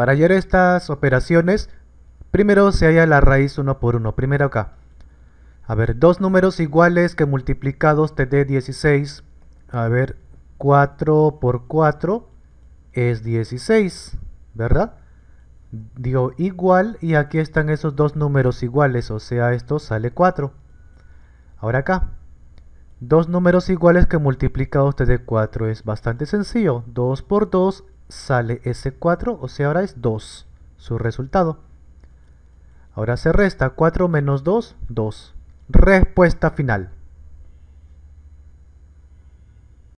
Para hallar estas operaciones, primero se halla la raíz 1 por 1. Primero acá. A ver, dos números iguales que multiplicados te dé 16. A ver, 4 por 4 es 16, ¿verdad? Dio igual y aquí están esos dos números iguales, o sea, esto sale 4. Ahora acá, dos números iguales que multiplicados te dé 4 es bastante sencillo. 2 por 2 sale ese 4, o sea, ahora es 2, su resultado. Ahora se resta 4 menos 2, 2. Respuesta final.